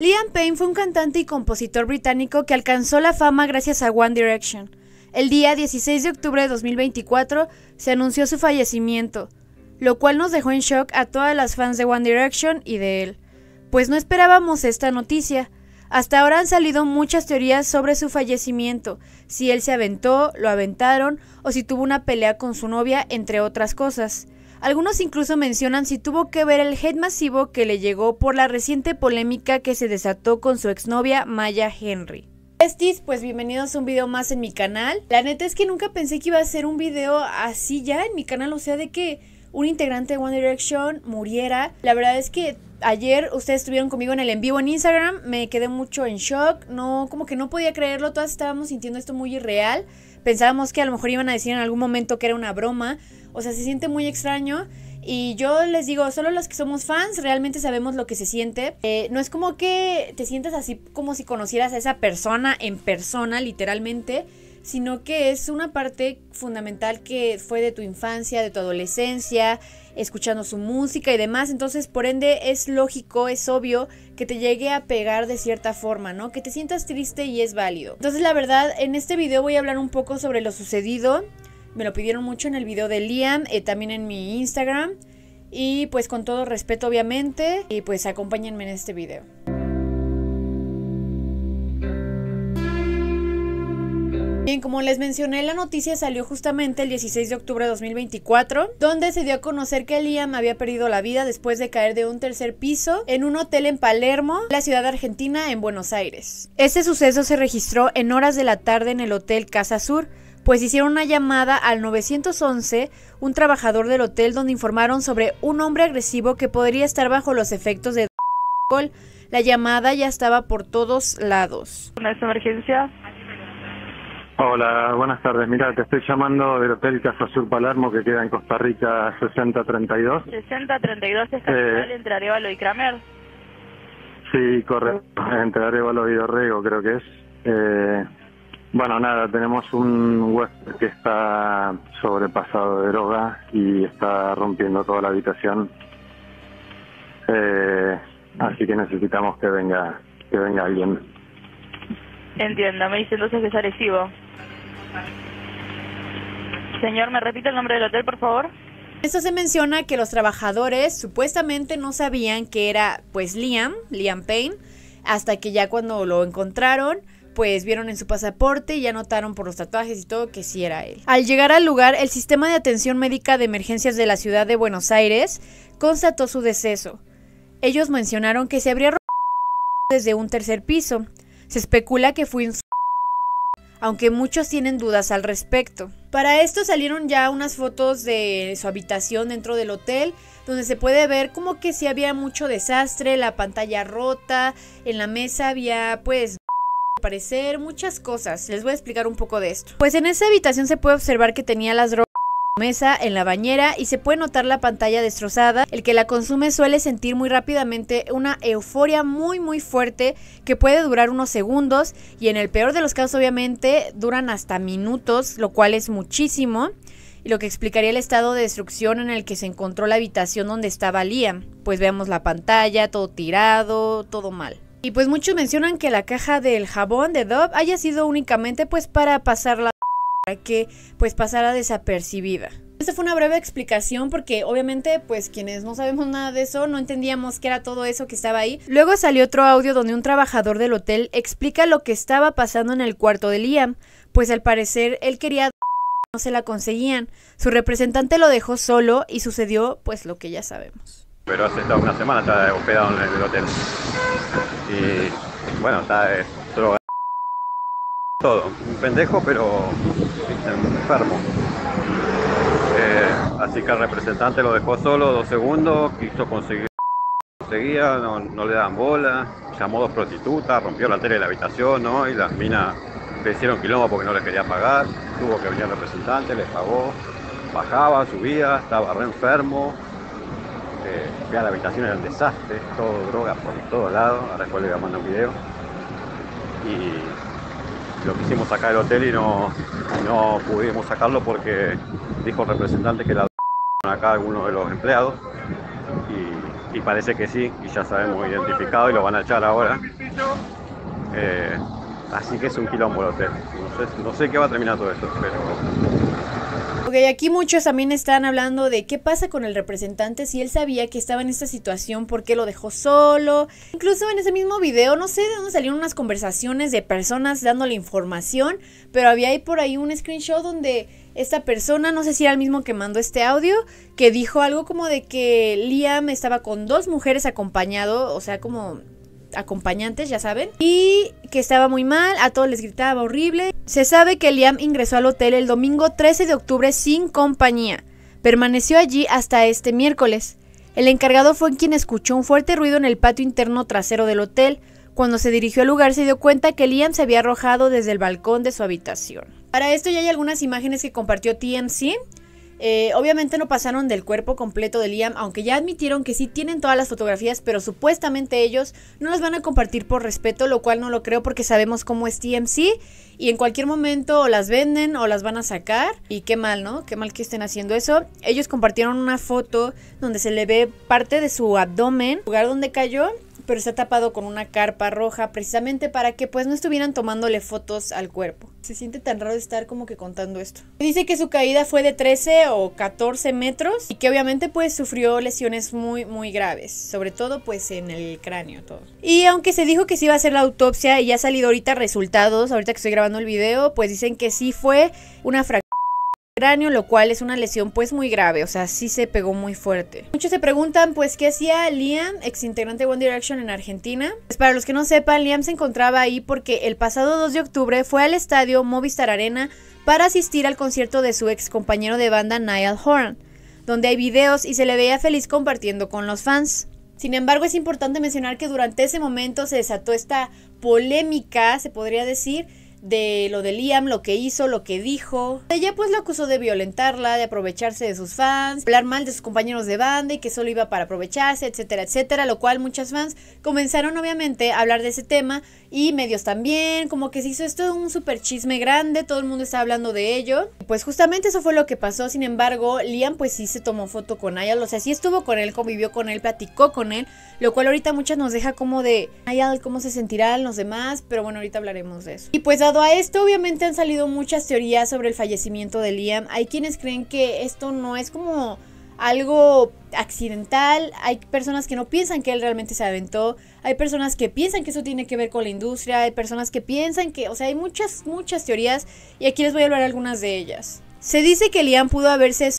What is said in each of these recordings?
Liam Payne fue un cantante y compositor británico que alcanzó la fama gracias a One Direction. El día 16 de octubre de 2024 se anunció su fallecimiento, lo cual nos dejó en shock a todas las fans de One Direction y de él, pues no esperábamos esta noticia. Hasta ahora han salido muchas teorías sobre su fallecimiento, si él se aventó, lo aventaron o si tuvo una pelea con su novia, entre otras cosas. Algunos incluso mencionan si tuvo que ver el hate masivo que le llegó por la reciente polémica que se desató con su exnovia Maya Henry. Estis, pues bienvenidos a un video más en mi canal. La neta es que nunca pensé que iba a ser un video así ya en mi canal, o sea, de que un integrante de One Direction muriera. La verdad es que ayer ustedes estuvieron conmigo en el en vivo en Instagram, me quedé mucho en shock, no, como que no podía creerlo, todas estábamos sintiendo esto muy irreal, pensábamos que a lo mejor iban a decir en algún momento que era una broma, o sea, se siente muy extraño. Y yo les digo, solo los que somos fans realmente sabemos lo que se siente. Eh, no es como que te sientas así como si conocieras a esa persona en persona, literalmente, sino que es una parte fundamental que fue de tu infancia, de tu adolescencia, escuchando su música y demás. Entonces, por ende, es lógico, es obvio que te llegue a pegar de cierta forma, ¿no? Que te sientas triste y es válido. Entonces, la verdad, en este video voy a hablar un poco sobre lo sucedido me lo pidieron mucho en el video de Liam, y eh, también en mi Instagram. Y pues con todo respeto obviamente. Y pues acompáñenme en este video. Bien, como les mencioné, la noticia salió justamente el 16 de octubre de 2024, donde se dio a conocer que Liam había perdido la vida después de caer de un tercer piso en un hotel en Palermo, la ciudad argentina, en Buenos Aires. Este suceso se registró en horas de la tarde en el Hotel Casa Sur, pues hicieron una llamada al 911, un trabajador del hotel donde informaron sobre un hombre agresivo que podría estar bajo los efectos de alcohol. La llamada ya estaba por todos lados. ¿Una emergencia? Hola, buenas tardes. Mira, te estoy llamando del Hotel Casa Sur Palermo que queda en Costa Rica 6032. 6032 es el eh, entre Arevalo y Kramer. Sí, correcto. Entre Arevalo y Dorrego creo que es. Eh, bueno, nada, tenemos un huésped que está sobrepasado de droga y está rompiendo toda la habitación. Eh, así que necesitamos que venga, que venga alguien. Entienda, me dice entonces que es agresivo. Señor, ¿me repite el nombre del hotel, por favor? Esto se menciona que los trabajadores supuestamente no sabían que era pues Liam, Liam Payne, hasta que ya cuando lo encontraron, pues vieron en su pasaporte y ya notaron por los tatuajes y todo que sí era él. Al llegar al lugar, el sistema de atención médica de emergencias de la ciudad de Buenos Aires constató su deceso. Ellos mencionaron que se habría robado desde un tercer piso. Se especula que fue un aunque muchos tienen dudas al respecto. Para esto salieron ya unas fotos de su habitación dentro del hotel, donde se puede ver como que si sí había mucho desastre, la pantalla rota, en la mesa había pues aparecer muchas cosas. Les voy a explicar un poco de esto. Pues en esa habitación se puede observar que tenía las drogas mesa, en la bañera y se puede notar la pantalla destrozada. El que la consume suele sentir muy rápidamente una euforia muy muy fuerte que puede durar unos segundos y en el peor de los casos obviamente duran hasta minutos, lo cual es muchísimo. Y lo que explicaría el estado de destrucción en el que se encontró la habitación donde estaba Liam. Pues veamos la pantalla, todo tirado, todo mal. Y pues muchos mencionan que la caja del jabón de Dove haya sido únicamente pues para pasarla que pues pasara desapercibida. Esta fue una breve explicación porque obviamente pues quienes no sabemos nada de eso no entendíamos qué era todo eso que estaba ahí. Luego salió otro audio donde un trabajador del hotel explica lo que estaba pasando en el cuarto de Liam, pues al parecer él quería no se la conseguían. Su representante lo dejó solo y sucedió pues lo que ya sabemos. Pero hace una semana estaba hospedado en el hotel y bueno, está todo, un pendejo pero enfermo. Eh, así que el representante lo dejó solo dos segundos, quiso conseguir, conseguía, no, le daban bola, llamó dos prostitutas, rompió la tele de la habitación, ¿no? Y las minas le hicieron quilombo porque no les quería pagar, tuvo que venir el representante, les pagó, bajaba, subía, estaba re enfermo, la habitación era un desastre, todo droga por todos lados, ahora después le voy a un video. Y lo quisimos sacar del hotel y no, no pudimos sacarlo porque dijo el representante que la acá algunos de los empleados y, parece que sí, y ya sabemos identificado y lo van a echar ahora. Eh, así que es un quilombo el hotel. No sé, no sé qué va a terminar todo esto, pero Ok, aquí muchos también están hablando de qué pasa con el representante si él sabía que estaba en esta situación, por qué lo dejó solo. Incluso en ese mismo video, no sé de dónde salieron unas conversaciones de personas dándole información, pero había ahí por ahí un screenshot donde esta persona, no sé si era el mismo que mandó este audio, que dijo algo como de que Liam estaba con dos mujeres acompañado, o sea, como acompañantes, ya saben, y que estaba muy mal, a todos les gritaba horrible. Se sabe que Liam ingresó al hotel el domingo 13 de octubre sin compañía. Permaneció allí hasta este miércoles. El encargado fue quien escuchó un fuerte ruido en el patio interno trasero del hotel. Cuando se dirigió al lugar se dio cuenta que Liam se había arrojado desde el balcón de su habitación. Para esto ya hay algunas imágenes que compartió TMC. Eh, obviamente no pasaron del cuerpo completo de Liam, aunque ya admitieron que sí tienen todas las fotografías, pero supuestamente ellos no las van a compartir por respeto, lo cual no lo creo porque sabemos cómo es TMC y en cualquier momento las venden o las van a sacar. Y qué mal, ¿no? Qué mal que estén haciendo eso. Ellos compartieron una foto donde se le ve parte de su abdomen, lugar donde cayó, pero está tapado con una carpa roja precisamente para que pues no estuvieran tomándole fotos al cuerpo. Se siente tan raro estar como que contando esto. Dice que su caída fue de 13 o 14 metros y que obviamente pues sufrió lesiones muy muy graves, sobre todo pues en el cráneo todo. Y aunque se dijo que sí iba a hacer la autopsia y ya ha salido ahorita resultados, ahorita que estoy grabando el video, pues dicen que sí fue una fractura lo cual es una lesión pues muy grave, o sea, sí se pegó muy fuerte. Muchos se preguntan pues qué hacía Liam, ex integrante One Direction en Argentina. Pues para los que no sepan, Liam se encontraba ahí porque el pasado 2 de octubre fue al estadio Movistar Arena para asistir al concierto de su ex compañero de banda Niall Horan, donde hay videos y se le veía feliz compartiendo con los fans. Sin embargo, es importante mencionar que durante ese momento se desató esta polémica, se podría decir, de lo de Liam, lo que hizo, lo que dijo. Ella pues lo acusó de violentarla, de aprovecharse de sus fans, hablar mal de sus compañeros de banda y que solo iba para aprovecharse, etcétera, etcétera, lo cual muchas fans comenzaron obviamente a hablar de ese tema y medios también, como que se hizo esto un super chisme grande, todo el mundo está hablando de ello. Pues justamente eso fue lo que pasó, sin embargo, Liam pues sí se tomó foto con Ayal, o sea, sí estuvo con él, convivió con él, platicó con él, lo cual ahorita muchas nos deja como de Ayal, cómo se sentirán los demás, pero bueno, ahorita hablaremos de eso. Y pues a esto, obviamente han salido muchas teorías sobre el fallecimiento de Liam. Hay quienes creen que esto no es como algo accidental, hay personas que no piensan que él realmente se aventó, hay personas que piensan que eso tiene que ver con la industria, hay personas que piensan que, o sea, hay muchas, muchas teorías y aquí les voy a hablar algunas de ellas. Se dice que Liam pudo haberse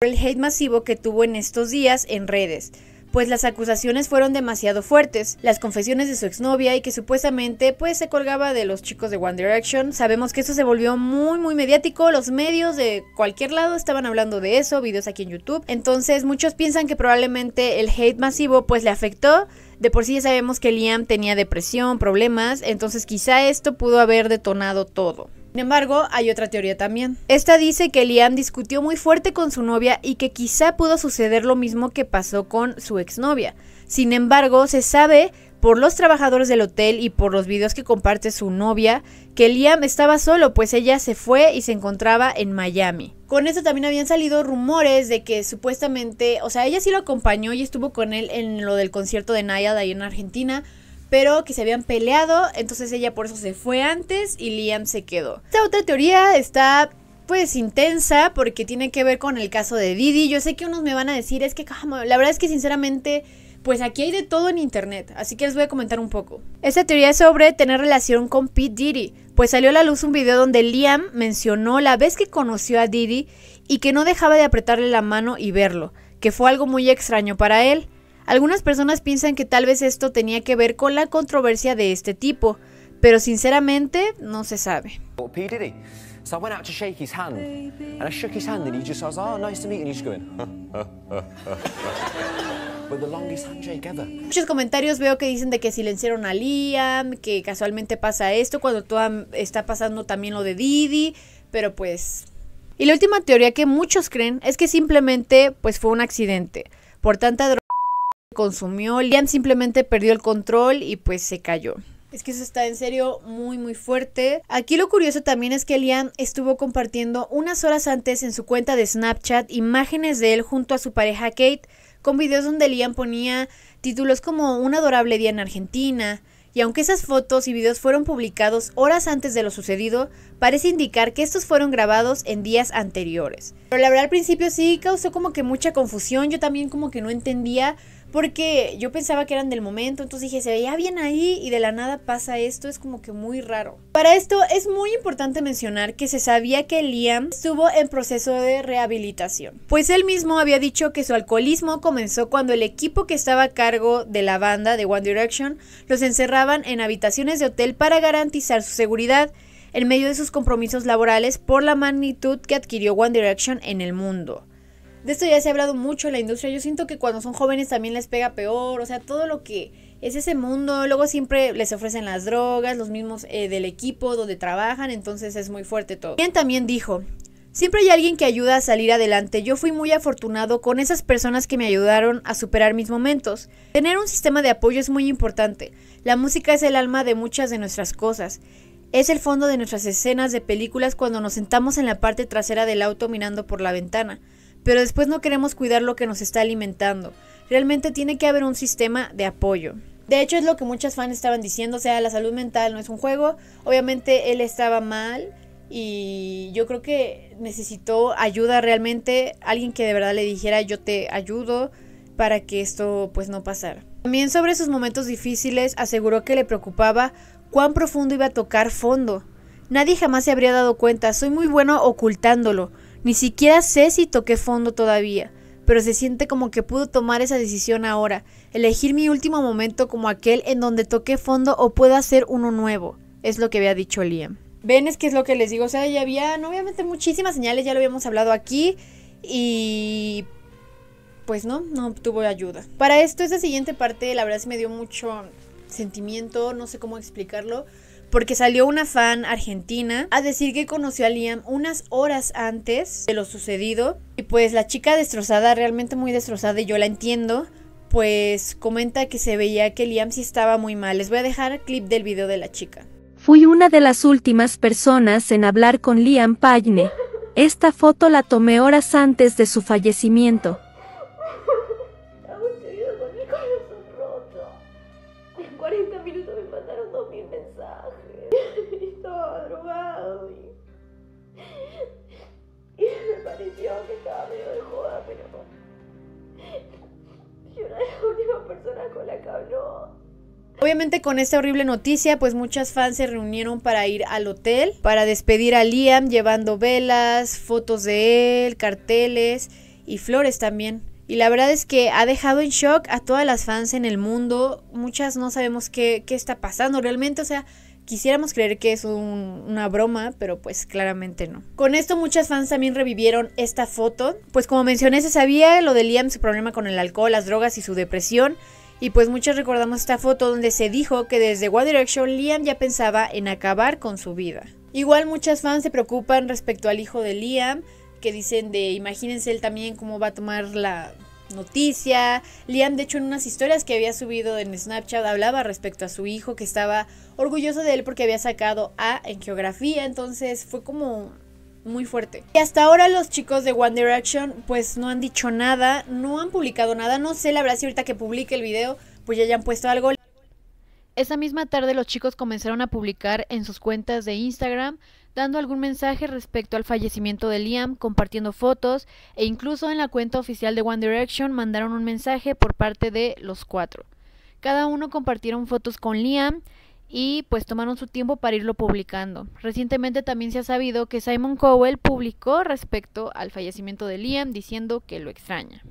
por el hate masivo que tuvo en estos días en redes pues las acusaciones fueron demasiado fuertes. Las confesiones de su exnovia y que supuestamente pues se colgaba de los chicos de One Direction. Sabemos que esto se volvió muy muy mediático, los medios de cualquier lado estaban hablando de eso, videos aquí en YouTube. Entonces muchos piensan que probablemente el hate masivo pues le afectó. De por sí ya sabemos que Liam tenía depresión, problemas, entonces quizá esto pudo haber detonado todo. Sin embargo, hay otra teoría también. Esta dice que Liam discutió muy fuerte con su novia y que quizá pudo suceder lo mismo que pasó con su exnovia. Sin embargo, se sabe por los trabajadores del hotel y por los videos que comparte su novia que Liam estaba solo, pues ella se fue y se encontraba en Miami. Con esto también habían salido rumores de que supuestamente, o sea, ella sí lo acompañó y estuvo con él en lo del concierto de Naya ahí en Argentina, pero que se habían peleado, entonces ella por eso se fue antes y Liam se quedó. Esta otra teoría está pues intensa porque tiene que ver con el caso de Didi. Yo sé que unos me van a decir, es que la verdad es que sinceramente pues aquí hay de todo en internet, así que les voy a comentar un poco. Esta teoría es sobre tener relación con Pete Didi, pues salió a la luz un video donde Liam mencionó la vez que conoció a Didi y que no dejaba de apretarle la mano y verlo, que fue algo muy extraño para él. Algunas personas piensan que tal vez esto tenía que ver con la controversia de este tipo, pero sinceramente no se sabe. Muchos comentarios veo que dicen de que silenciaron a Liam, que casualmente pasa esto, cuando toda está pasando también lo de Didi, pero pues... Y la última teoría que muchos creen es que simplemente pues fue un accidente. Por tanta droga consumió, Liam simplemente perdió el control y pues se cayó. Es que eso está en serio muy muy fuerte. Aquí lo curioso también es que Liam estuvo compartiendo unas horas antes en su cuenta de Snapchat imágenes de él junto a su pareja Kate con videos donde Liam ponía títulos como Un adorable día en Argentina. Y aunque esas fotos y videos fueron publicados horas antes de lo sucedido, parece indicar que estos fueron grabados en días anteriores. Pero la verdad al principio sí causó como que mucha confusión, yo también como que no entendía porque yo pensaba que eran del momento, entonces dije, se veía bien ahí y de la nada pasa esto, es como que muy raro. Para esto es muy importante mencionar que se sabía que Liam estuvo en proceso de rehabilitación, pues él mismo había dicho que su alcoholismo comenzó cuando el equipo que estaba a cargo de la banda de One Direction los encerraban en habitaciones de hotel para garantizar su seguridad en medio de sus compromisos laborales por la magnitud que adquirió One Direction en el mundo de esto ya se ha hablado mucho en la industria. Yo siento que cuando son jóvenes también les pega peor. O sea, todo lo que es ese mundo. Luego siempre les ofrecen las drogas, los mismos eh, del equipo donde trabajan. Entonces es muy fuerte todo. Bien también dijo. Siempre hay alguien que ayuda a salir adelante. Yo fui muy afortunado con esas personas que me ayudaron a superar mis momentos. Tener un sistema de apoyo es muy importante. La música es el alma de muchas de nuestras cosas. Es el fondo de nuestras escenas de películas cuando nos sentamos en la parte trasera del auto mirando por la ventana pero después no queremos cuidar lo que nos está alimentando. Realmente tiene que haber un sistema de apoyo. De hecho es lo que muchas fans estaban diciendo, o sea, la salud mental no es un juego. Obviamente él estaba mal y yo creo que necesitó ayuda realmente, alguien que de verdad le dijera yo te ayudo para que esto pues no pasara. También sobre sus momentos difíciles aseguró que le preocupaba cuán profundo iba a tocar fondo. Nadie jamás se habría dado cuenta, soy muy bueno ocultándolo, ni siquiera sé si toqué fondo todavía, pero se siente como que pudo tomar esa decisión ahora, elegir mi último momento como aquel en donde toqué fondo o pueda hacer uno nuevo, es lo que había dicho Liam. Ven, es que es lo que les digo, o sea, ya había obviamente muchísimas señales, ya lo habíamos hablado aquí y pues no, no obtuvo ayuda. Para esto, esta siguiente parte, la verdad sí me dio mucho sentimiento, no sé cómo explicarlo porque salió una fan argentina a decir que conoció a Liam unas horas antes de lo sucedido. Y pues la chica destrozada, realmente muy destrozada, y yo la entiendo, pues comenta que se veía que Liam sí estaba muy mal. Les voy a dejar clip del video de la chica. Fui una de las últimas personas en hablar con Liam Payne. Esta foto la tomé horas antes de su fallecimiento. Obviamente con esta horrible noticia, pues muchas fans se reunieron para ir al hotel, para despedir a Liam llevando velas, fotos de él, carteles y flores también. Y la verdad es que ha dejado en shock a todas las fans en el mundo. Muchas no sabemos qué, qué está pasando realmente. O sea, Quisiéramos creer que es una broma, pero pues claramente no. Con esto muchas fans también revivieron esta foto, pues como mencioné se sabía lo de Liam, su problema con el alcohol, las drogas y su depresión, y pues muchos recordamos esta foto donde se dijo que desde One Direction Liam ya pensaba en acabar con su vida. Igual muchas fans se preocupan respecto al hijo de Liam, que dicen de imagínense él también cómo va a tomar la noticia. Liam, de hecho, en unas historias que había subido en Snapchat, hablaba respecto a su hijo, que estaba orgulloso de él porque había sacado A en geografía. Entonces fue como muy fuerte. Y hasta ahora los chicos de One Direction pues no han dicho nada, no han publicado nada. No sé, la verdad, si ahorita que publique el video, pues ya hayan puesto algo. Esa misma tarde los chicos comenzaron a publicar en sus cuentas de Instagram dando algún mensaje respecto al fallecimiento de Liam, compartiendo fotos e incluso en la cuenta oficial de One Direction mandaron un mensaje por parte de los cuatro. Cada uno compartieron fotos con Liam y pues tomaron su tiempo para irlo publicando. Recientemente también se ha sabido que Simon Cowell publicó respecto al fallecimiento de Liam diciendo que lo extraña.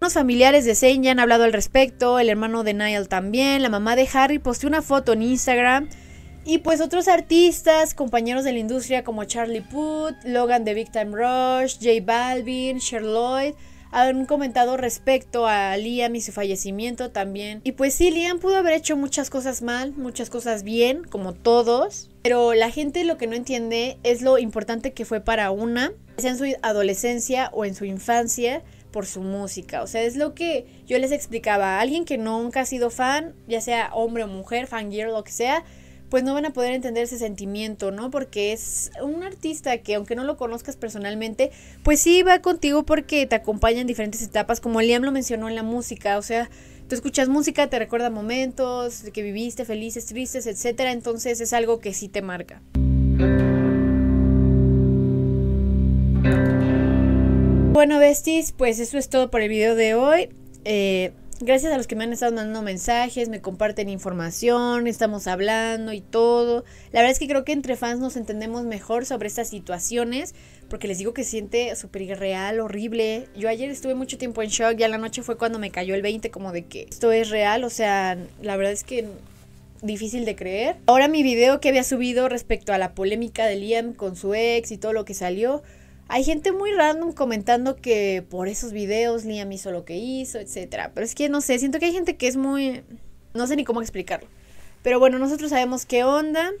Los familiares de Zane ya han hablado al respecto, el hermano de Niall también, la mamá de Harry posteó una foto en Instagram y pues otros artistas, compañeros de la industria como Charlie Puth, Logan de Big Time Rush, J Balvin, Sherloid han comentado respecto a Liam y su fallecimiento también. Y pues sí, Liam pudo haber hecho muchas cosas mal, muchas cosas bien, como todos. Pero la gente lo que no entiende es lo importante que fue para una, sea en su adolescencia o en su infancia, por su música. O sea, es lo que yo les explicaba. Alguien que nunca ha sido fan, ya sea hombre o mujer, fangirl, lo que sea, pues no van a poder entender ese sentimiento, ¿no? Porque es un artista que aunque no lo conozcas personalmente, pues sí va contigo porque te acompaña en diferentes etapas, como Liam lo mencionó en la música, o sea, tú escuchas música, te recuerda momentos que viviste, felices, tristes, etcétera, entonces es algo que sí te marca. Bueno, besties, pues eso es todo por el video de hoy. Eh, Gracias a los que me han estado mandando mensajes, me comparten información, estamos hablando y todo. La verdad es que creo que entre fans nos entendemos mejor sobre estas situaciones, porque les digo que siente súper irreal, horrible. Yo ayer estuve mucho tiempo en shock, ya la noche fue cuando me cayó el 20, como de que esto es real, o sea, la verdad es que difícil de creer. Ahora mi video que había subido respecto a la polémica de Liam con su ex y todo lo que salió, hay gente muy random comentando que por esos videos Liam hizo lo que hizo, etc. Pero es que no sé, siento que hay gente que es muy. No sé ni cómo explicarlo. Pero bueno, nosotros sabemos qué onda.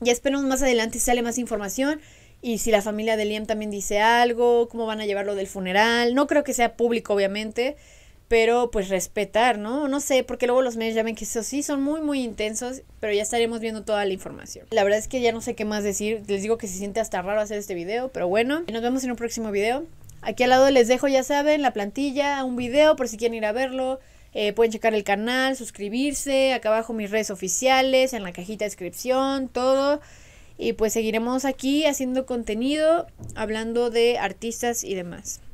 Ya esperamos más adelante si sale más información. Y si la familia de Liam también dice algo, cómo van a llevarlo del funeral. No creo que sea público, obviamente pero pues respetar, ¿no? No sé, porque luego los medios ya ven que eso sí son muy, muy intensos, pero ya estaremos viendo toda la información. La verdad es que ya no sé qué más decir, les digo que se siente hasta raro hacer este video, pero bueno, nos vemos en un próximo video. Aquí al lado les dejo, ya saben, la plantilla, un video por si quieren ir a verlo. Eh, pueden checar el canal, suscribirse, acá abajo mis redes oficiales, en la cajita de descripción, todo. Y pues seguiremos aquí haciendo contenido, hablando de artistas y demás.